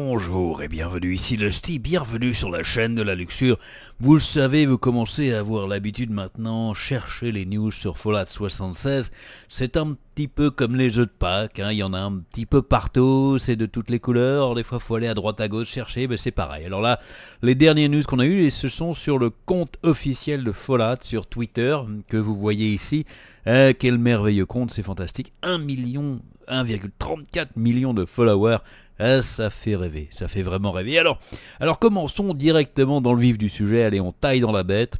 bonjour et bienvenue, ici Lusty, bienvenue sur la chaîne de la luxure. Vous le savez, vous commencez à avoir l'habitude maintenant, chercher les news sur Folat 76. C'est un petit peu comme les jeux de Pâques, hein. il y en a un petit peu partout, c'est de toutes les couleurs, des fois faut aller à droite à gauche chercher, mais c'est pareil. Alors là, les dernières news qu'on a eues, et ce sont sur le compte officiel de Folat sur Twitter, que vous voyez ici. Eh, quel merveilleux compte, c'est fantastique. 1 million 1,34 million de followers. Ah, ça fait rêver, ça fait vraiment rêver. Alors, alors commençons directement dans le vif du sujet. Allez, on taille dans la bête.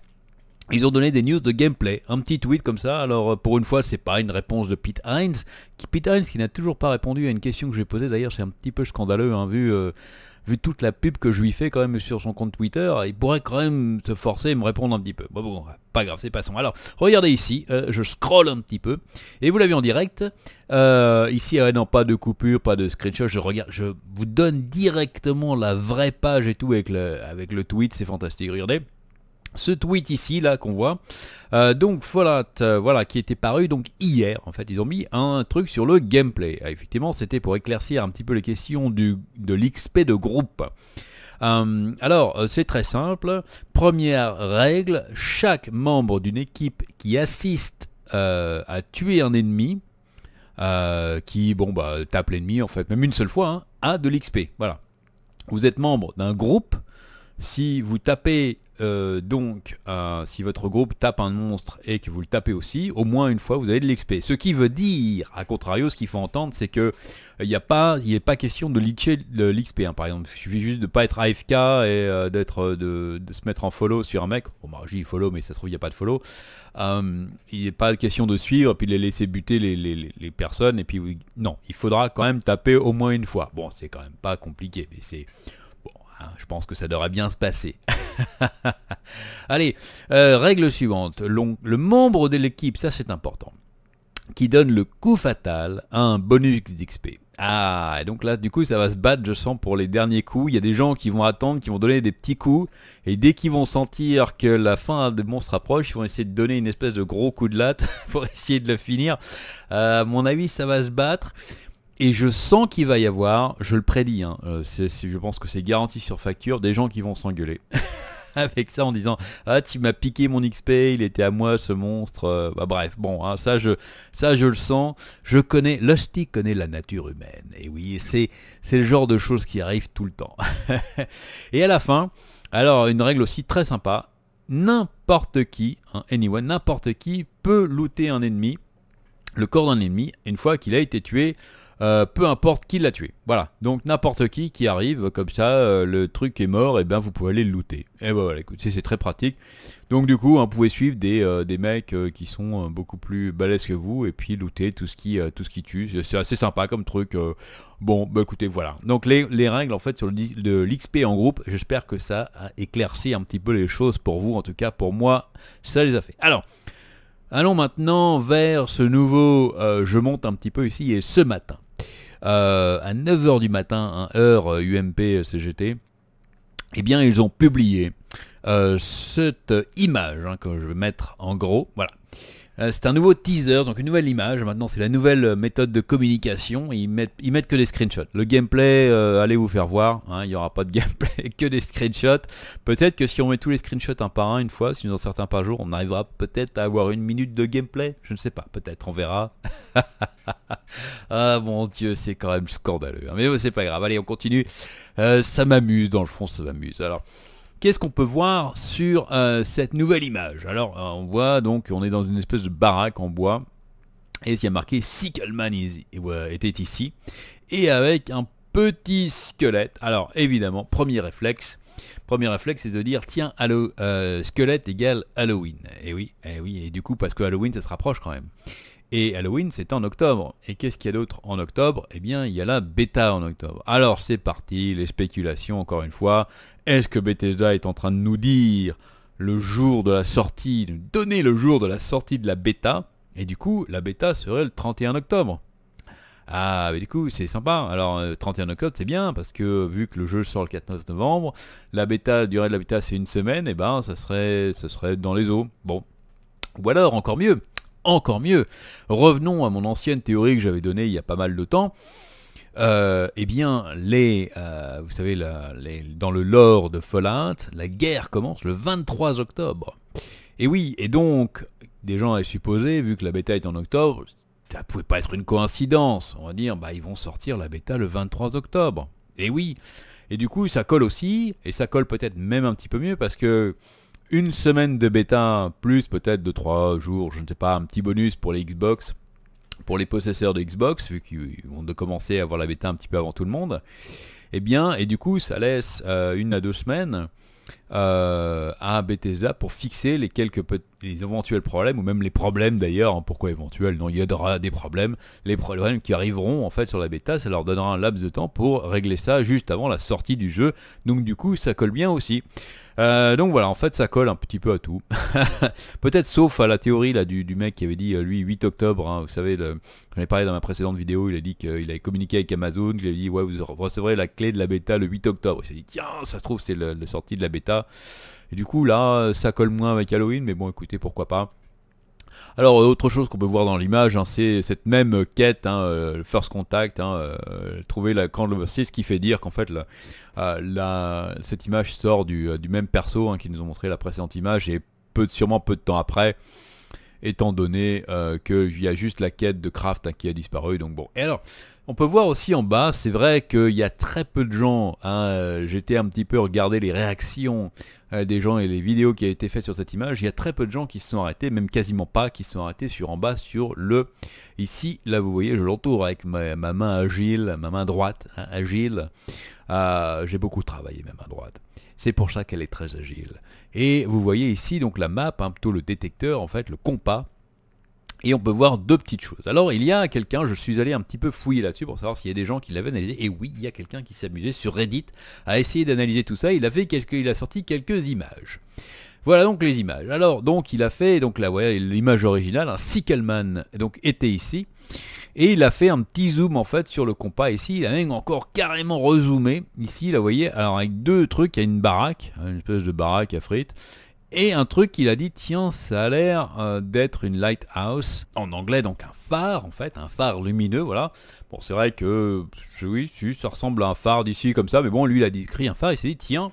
Ils ont donné des news de gameplay, un petit tweet comme ça, alors euh, pour une fois c'est pas une réponse de Pete Hines, qui, Pete Hines qui n'a toujours pas répondu à une question que j'ai posée d'ailleurs, c'est un petit peu scandaleux, hein, vu... Euh, vu toute la pub que je lui fais quand même sur son compte Twitter, il pourrait quand même se forcer et me répondre un petit peu. Bon, bon, pas grave, c'est passant. Alors, regardez ici, euh, je scroll un petit peu, et vous l'avez en direct. Euh, ici, euh, non, pas de coupure, pas de screenshot, je regarde, je vous donne directement la vraie page et tout avec le, avec le tweet, c'est fantastique, regardez ce tweet ici là qu'on voit euh, donc voilà euh, voilà qui était paru donc hier en fait ils ont mis un truc sur le gameplay ah, effectivement c'était pour éclaircir un petit peu les questions du, de l'XP de groupe euh, alors c'est très simple première règle chaque membre d'une équipe qui assiste à tuer un ennemi qui bon bah, tape l'ennemi en fait même une seule fois hein, a de l'XP voilà vous êtes membre d'un groupe si vous tapez euh, donc, si votre groupe tape un monstre et que vous le tapez aussi, au moins une fois vous avez de l'XP. Ce qui veut dire, à contrario, ce qu'il faut entendre, c'est que euh, il n'y a pas, il n'est pas question de leacher l'XP. Hein. par exemple, il suffit juste de ne pas être AFK et euh, de, se mettre en follow sur un mec. Bon, bah, j'ai follow, mais ça se trouve il n'y a pas de follow. Hum, il a pas question de suivre et puis de laisser buter les, personnes. Et puis non, il faudra quand même taper au moins une fois. Bon, c'est quand même pas compliqué, mais c'est ah, je pense que ça devrait bien se passer. Allez, euh, règle suivante. Le membre de l'équipe, ça c'est important, qui donne le coup fatal à un bonus d'XP. Ah, et donc là, du coup, ça va se battre, je sens, pour les derniers coups. Il y a des gens qui vont attendre, qui vont donner des petits coups. Et dès qu'ils vont sentir que la fin des monstres approche, ils vont essayer de donner une espèce de gros coup de latte pour essayer de le finir. Euh, à mon avis, ça va se battre. Et je sens qu'il va y avoir, je le prédis, hein, euh, je pense que c'est garanti sur facture, des gens qui vont s'engueuler. avec ça en disant ah tu m'as piqué mon XP il était à moi ce monstre euh, bah, bref bon hein, ça je ça je le sens je connais l'hostie connaît la nature humaine et oui c'est c'est le genre de choses qui arrivent tout le temps et à la fin alors une règle aussi très sympa n'importe qui hein, anyone n'importe qui peut looter un ennemi le corps d'un ennemi une fois qu'il a été tué euh, peu importe qui l'a tué. Voilà, donc n'importe qui qui arrive, comme ça, euh, le truc est mort, et eh bien vous pouvez aller le looter. Et eh ben, voilà, écoutez, c'est très pratique. Donc du coup, on hein, vous pouvez suivre des, euh, mecs qui sont beaucoup plus balèzes que vous, et puis looter tout ce qui, tout ce qui tue. C'est assez sympa comme truc. Bon, bah écoutez, voilà. Donc les, règles, en fait, sur l'XP en groupe, j'espère que ça a éclairci un petit peu les choses pour vous. En tout cas, pour moi, ça les a fait. Alors... Allons maintenant vers ce nouveau je monte un petit peu ici et ce matin. Euh, à 9h du matin, 1 hein, heure UMP-CGT, euh, euh, eh bien ils ont publié cette image hein, que je vais mettre en gros. Voilà. Euh, c'est un nouveau teaser, donc une nouvelle image. Maintenant, c'est la nouvelle méthode de communication. Ils mettent, ils mettent que des screenshots. Le gameplay, euh, allez vous faire voir. Hein, il n'y aura pas de gameplay, que des screenshots. Peut-être que si on met tous les screenshots un par un une fois, si nous dans certains par jour, on arrivera peut-être à avoir une minute de gameplay. Je ne sais pas, peut-être, on verra. ah mon dieu, c'est quand même scandaleux. Hein. Mais oh, c'est pas grave. Allez, on continue. Euh, ça m'amuse, dans le fond, ça m'amuse. Alors... Qu'est-ce qu'on peut voir sur euh, cette nouvelle image Alors, euh, on voit donc, on est dans une espèce de baraque en bois. Et il y a marqué Sickelman était ici. Et avec un petit squelette. Alors, évidemment, premier réflexe. Premier réflexe, c'est de dire, tiens, allo, euh, squelette égale Halloween. Et eh oui, et eh oui, et du coup, parce que Halloween, ça se rapproche quand même. Et Halloween, c'est en octobre. Et qu'est-ce qu'il y a d'autre en octobre Eh bien, il y a la bêta en octobre. Alors, c'est parti, les spéculations, encore une fois. Est-ce que Bethesda est en train de nous dire le jour de la sortie, de nous donner le jour de la sortie de la bêta Et du coup, la bêta serait le 31 octobre. Ah, mais du coup, c'est sympa. Alors, 31 euh, octobre, c'est bien, parce que vu que le jeu sort le 14 novembre, la bêta, la durée de la bêta, c'est une semaine, et eh ben, ça serait, ça serait dans les eaux. Bon. Ou alors, encore mieux, encore mieux. Revenons à mon ancienne théorie que j'avais donnée il y a pas mal de temps. Euh, eh bien, les, euh, vous savez, dans le lore de Fallout, la guerre commence le 23 octobre. Et oui, et donc, des gens avaient supposé, vu que la bêta est en octobre, ça ne pouvait pas être une coïncidence. On va dire, bah, ils vont sortir la bêta le 23 octobre. Et oui. Et du coup, ça colle aussi, et ça colle peut-être même un petit peu mieux, parce que une semaine de bêta, plus peut-être de trois jours, je ne sais pas, un petit bonus pour les Xbox, pour les possesseurs de Xbox, vu qu'ils ont commencer à avoir la bêta un petit peu avant tout le monde. Et eh bien, et du coup, ça laisse euh, une à deux semaines euh, à un Bethesda pour fixer les quelques les éventuels problèmes, ou même les problèmes d'ailleurs, hein, pourquoi éventuels Non, il y aura des problèmes, les problèmes qui arriveront en fait sur la bêta, ça leur donnera un laps de temps pour régler ça juste avant la sortie du jeu, donc du coup ça colle bien aussi. Euh, donc voilà, en fait ça colle un petit peu à tout. Peut-être sauf à la théorie là, du, mec qui avait dit, euh, lui, 8 octobre, hein, vous savez, j'en ai parlé dans ma précédente vidéo, il a dit qu'il avait communiqué avec Amazon, qu'il avait dit, ouais, vous recevrez la clé de la bêta le 8 octobre. Il s'est dit, tiens, ça se trouve, c'est la sortie de la bêta, et du coup, là, ça colle moins avec Halloween, mais bon, écoutez, pourquoi pas. Alors euh, autre chose qu'on peut voir dans l'image, hein, c'est cette même quête, hein, euh, first contact, hein, euh, trouver la candle c'est ce qui fait dire qu'en fait cette image sort du, même perso qui nous ont montré la précédente image et peu, sûrement peu de temps après étant donné euh, qu'il y a juste la quête de Kraft hein, qui a disparu. Donc bon, et alors... On peut voir aussi en bas, c'est vrai qu'il y a très peu de gens, hein, euh, j'étais un petit peu regarder les réactions euh, des gens et les vidéos qui ont été faites sur cette image, il y a très peu de gens qui se sont arrêtés, même quasiment pas, qui se sont arrêtés sur en bas sur le... Ici, là vous voyez, je l'entoure avec ma, main agile, ma main droite hein, agile, ah, j'ai beaucoup travaillé ma main droite. C'est pour ça qu'elle est très agile. Et vous voyez ici donc la map, hein, plutôt le détecteur, en fait, le compas et on peut voir deux petites choses. Alors il y a quelqu'un, je suis allé un petit peu fouiller là-dessus pour savoir s'il y a des gens qui l'avaient analysé, et oui, il y a quelqu'un qui s'amusait sur Reddit à essayer d'analyser tout ça, il a, fait quelques, il a sorti quelques images. Voilà donc les images. Alors donc il a fait, donc là voyez l'image originale, un hein, Sickelman donc était ici. Et il a fait un petit zoom en fait sur le compas ici, il a même encore carrément rezoomé. Ici, là vous voyez, alors avec deux trucs, il y a une baraque, hein, une espèce de baraque à frites. Et un truc qu'il a dit, tiens, ça a l'air euh, d'être une lighthouse, en anglais donc un phare en fait, un phare lumineux, voilà. Bon c'est vrai que, oui, ça ressemble à un phare d'ici comme ça, mais bon lui il a décrit un phare, il s'est dit, tiens,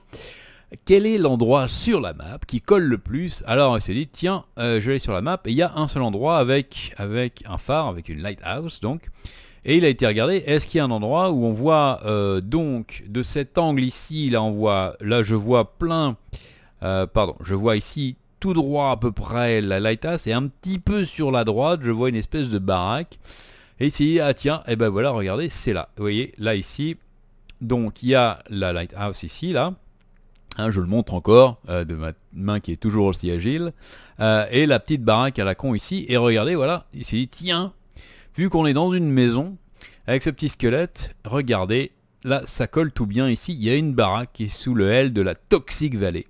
quel est l'endroit sur la map qui colle le plus. Alors il s'est dit, tiens, euh, je vais sur la map, et il y a un seul endroit avec, avec un phare, avec une lighthouse, donc. Et il a été regardé, est-ce qu'il y a un endroit où on voit, euh, donc, de cet angle ici, là on voit, là je vois plein, euh, pardon, je vois ici tout droit à peu près la lighthouse, et un petit peu sur la droite, je vois une espèce de baraque. Et ici, ah tiens, et eh ben voilà, regardez, c'est là. Vous voyez, là ici, donc il y a la lighthouse ici, là. Hein, je le montre encore euh, de ma main qui est toujours aussi agile. Euh, et la petite baraque à la con ici. Et regardez, voilà, il s'est dit, tiens, vu qu'on est dans une maison, avec ce petit squelette, regardez, là ça colle tout bien ici. Il y a une baraque qui est sous le L de la Toxic Vallée.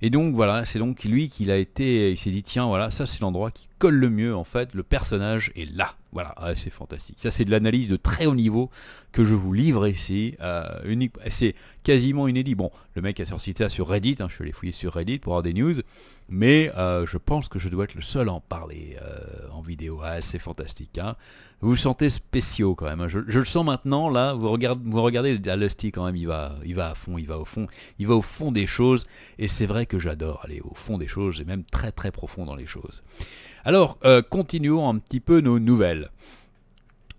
Et donc voilà, c'est donc lui qui a été, il s'est dit, tiens, voilà, ça c'est l'endroit qui colle le mieux en fait. Le personnage est là. Voilà, ah, c'est fantastique. Ça, c'est de l'analyse de très haut niveau que je vous livre euh, ici. c'est quasiment inédit. Bon, le mec a sorti ça sur Reddit. Hein, je l'ai fouillé sur Reddit pour avoir des news. Mais euh, je pense que je dois être le seul à en parler euh, en vidéo. Ah, c'est fantastique. Hein. Vous vous sentez spéciaux quand même. Hein. Je, le sens maintenant. Là, vous regardez, vous regardez Lusty quand même. Il va, il va à fond, il va au fond. Il va au fond des choses. Et c'est vrai que j'adore aller au fond des choses. Et même très très profond dans les choses. Alors, euh, continuons un petit peu nos nouvelles.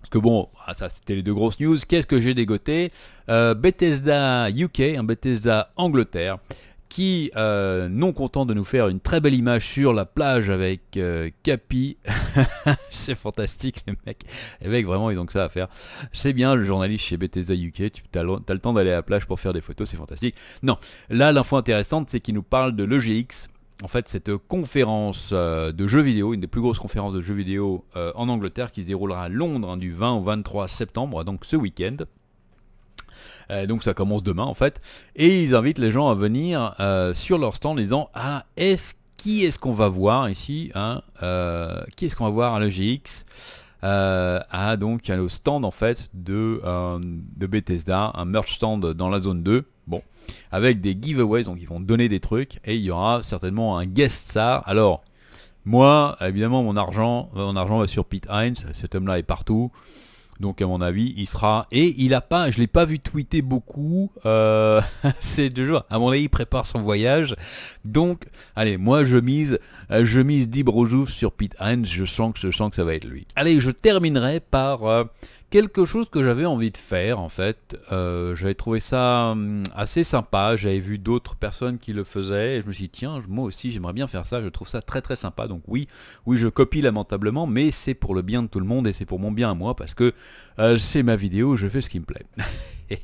Parce que bon, ah, ça c'était les deux grosses news. Qu'est-ce que j'ai dégoté euh, Bethesda UK, un hein, Bethesda Angleterre, qui, euh, non content de nous faire une très belle image sur la plage avec Capi, c'est fantastique les mecs, les mecs vraiment ils ont que ça à faire, c'est bien le journaliste chez Bethesda UK, tu as, le temps d'aller à la plage pour faire des photos, c'est fantastique. Non, là l'info intéressante c'est qu'il nous parle de l'EGX, en fait cette conférence euh, de jeux vidéo, une des plus grosses conférences de jeux vidéo euh, en Angleterre qui se déroulera à Londres hein, du 20 au 23 septembre, donc ce week-end. Euh, donc ça commence demain en fait. Et ils invitent les gens à venir sur leur stand en disant Ah, est-ce qui est-ce qu'on va voir ici hein, Qui est-ce qu'on va voir à l'EGX Ah donc a le stand en fait de, de Bethesda, un merch stand dans la zone 2. Bon, avec des giveaways, donc ils vont donner des trucs et il y aura certainement un guest star. Alors, moi, évidemment, mon argent, euh, mon argent va sur Pete Hines. Cet homme-là est partout. Donc à mon avis, il sera. Et il a pas, je l'ai pas vu tweeter beaucoup C'est euh, ces deux jours. À mon avis, il prépare son voyage. Donc, allez, moi je mise, euh, je mise sur Pete Hines. Je sens que je sens que ça va être lui. Allez, je terminerai par quelque chose que j'avais envie de faire en fait. Euh, j'avais trouvé ça hum, assez sympa, j'avais vu d'autres personnes qui le faisaient, et je me suis dit tiens, moi aussi j'aimerais bien faire ça, je trouve ça très très sympa. Donc oui, oui je copie lamentablement, mais c'est pour le bien de tout le monde et c'est pour mon bien à moi parce que euh, c'est ma vidéo, je fais ce qui me plaît.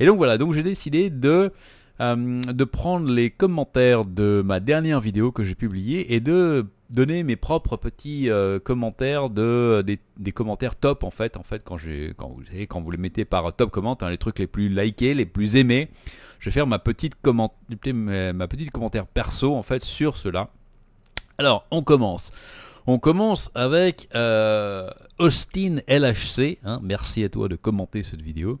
et donc voilà, donc j'ai décidé de hum, de prendre les commentaires de ma dernière vidéo que j'ai publiée et de donner mes propres petits euh, commentaires de euh, des, commentaires top en fait en fait quand j'ai quand vous quand vous les mettez par top comment, hein, les trucs les plus likés les plus aimés je vais faire ma petite comment, ma petite commentaire perso en fait sur cela alors on commence on commence avec euh, Austin LHC hein, merci à toi de commenter cette vidéo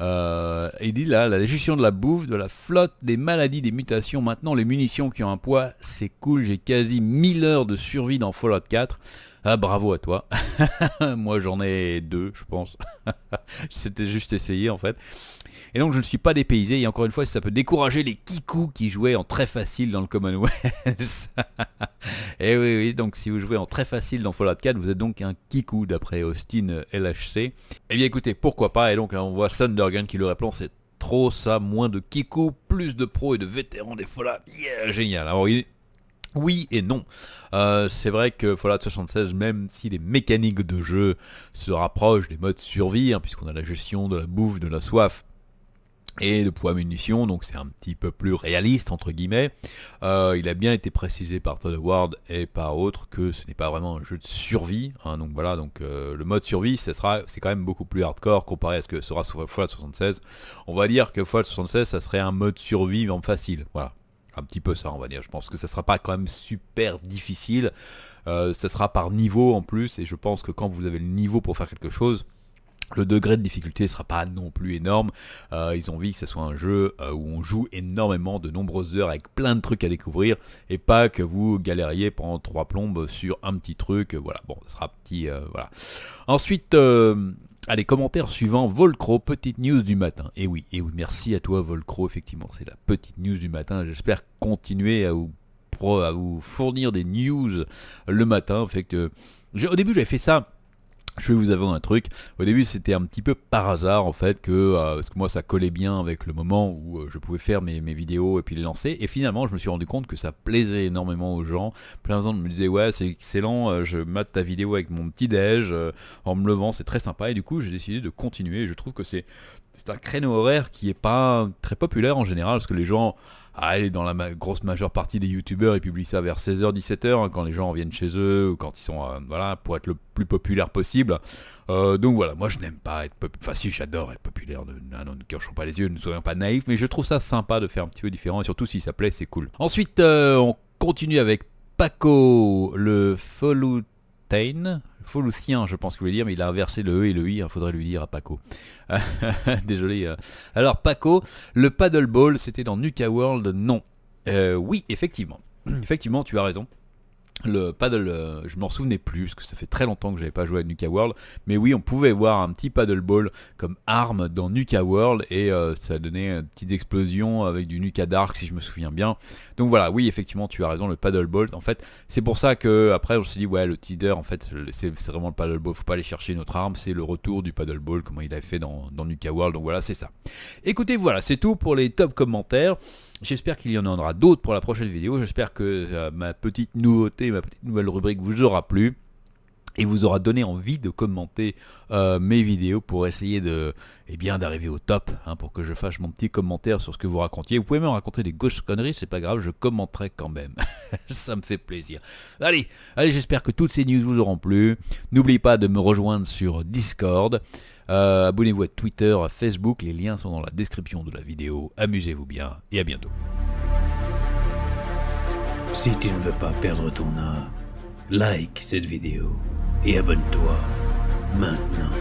euh, et il dit là, la gestion de la bouffe, de la flotte, des maladies, des mutations, maintenant les munitions qui ont un poids, c'est cool, j'ai quasi 1000 heures de survie dans Fallout 4. Ah, bravo à toi. Moi j'en ai deux, je pense. C'était juste essayé en fait. Et donc je ne suis pas dépaysé. Et encore une fois, ça peut décourager les kikous qui jouaient en très facile dans le Commonwealth. et oui, oui, donc si vous jouez en très facile dans Fallout 4, vous êtes donc un kikou d'après Austin LHC. et eh bien écoutez, pourquoi pas Et donc hein, on voit Sundergan qui le répond, c'est trop ça, moins de kikou, plus de pros et de vétérans des Fallout. Yeah, génial. Alors Oui et non. Euh, c'est vrai que Fallout 76, même si les mécaniques de jeu se rapprochent des modes survie, hein, puisqu'on a la gestion de la bouffe, de la soif, et le poids munitions, donc c'est un petit peu plus réaliste entre guillemets. Euh, il a bien été précisé par Todd Ward et par autres que ce n'est pas vraiment un jeu de survie. Hein. donc voilà, donc euh, le mode survie, sera, c'est quand même beaucoup plus hardcore comparé à ce que sera Fallout 76. On va dire que Fallout 76, ça serait un mode survie en facile. Voilà, un petit peu ça, on va dire. Je pense que ça sera pas quand même super difficile. Ce euh, ça sera par niveau en plus, et je pense que quand vous avez le niveau pour faire quelque chose le degré de difficulté ne sera pas non plus énorme. Euh, ils ont envie que ce soit un jeu euh, où on joue énormément de nombreuses heures avec plein de trucs à découvrir et pas que vous galériez pendant trois plombes sur un petit truc. Euh, voilà, bon, ce sera petit. voilà. Ensuite. Allez, commentaire suivant, Volcro, petite news du matin. Et eh oui, et eh oui, merci à toi Volcro, effectivement, c'est la petite news du matin. J'espère continuer à vous, fournir des news le matin. Fait au début, j'avais fait ça je vais vous avouer un truc, au début c'était un petit peu par hasard en fait que, euh, parce que moi ça collait bien avec le moment où euh, je pouvais faire mes, vidéos et puis les lancer et finalement je me suis rendu compte que ça plaisait énormément aux gens, plein de gens me disaient ouais c'est excellent, euh, je mate ta vidéo avec mon petit déj, en me levant c'est très sympa et du coup j'ai décidé de continuer, je trouve que c'est c'est un créneau horaire qui est pas très populaire en général parce que les gens allez, ah, dans la grosse majeure partie des youtubeurs, ils publient ça vers 16h, 17h, hein, quand les gens viennent chez eux, ou quand ils sont, euh, voilà, pour être le plus populaire possible. Euh, donc voilà, moi je n'aime pas être populaire, enfin si j'adore être populaire, ne, non, ne cachons pas les yeux, ne soyons pas naïfs, mais je trouve ça sympa de faire un petit peu différent, et surtout si ça plaît, c'est cool. Ensuite, euh, on continue avec Paco, le Followtain sien, je pense que vous voulez dire, mais il a inversé le E et le I, il hein, faudrait lui dire à Paco. Désolé. Euh. Alors Paco, le paddle ball c'était dans Nuka World Non. Euh, oui, effectivement. effectivement, tu as raison le paddle, euh, je m'en souvenais plus parce que ça fait très longtemps que j'avais pas joué à Nuka World, mais oui, on pouvait voir un petit paddle ball comme arme dans Nuka World et euh, ça donnait une petite explosion avec du Nuka Dark si je me souviens bien. Donc voilà, oui, effectivement, tu as raison, le paddle ball. en fait, c'est pour ça que après on s'est dit ouais, le teaser, en fait, c'est vraiment le paddle ball, faut pas aller chercher une autre arme, c'est le retour du paddle ball, comment il avait fait dans, dans Nuka World, donc voilà, c'est ça. Écoutez, voilà, c'est tout pour les top commentaires. J'espère qu'il y en aura d'autres pour la prochaine vidéo. J'espère que euh, ma petite nouveauté, ma petite nouvelle rubrique vous aura plu et vous aura donné envie de commenter euh, mes vidéos pour essayer de eh bien d'arriver au top hein, pour que je fasse mon petit commentaire sur ce que vous racontiez. Vous pouvez me raconter des gauches conneries, c'est pas grave, je commenterai quand même. Ça me fait plaisir. Allez, allez, j'espère que toutes ces news vous auront plu. N'oubliez pas de me rejoindre sur Discord. Euh, abonnez-vous à Twitter, à Facebook, les liens sont dans la description de la vidéo. Amusez-vous bien et à bientôt. Si tu ne veux pas perdre ton âme, like cette vidéo et abonne-toi maintenant.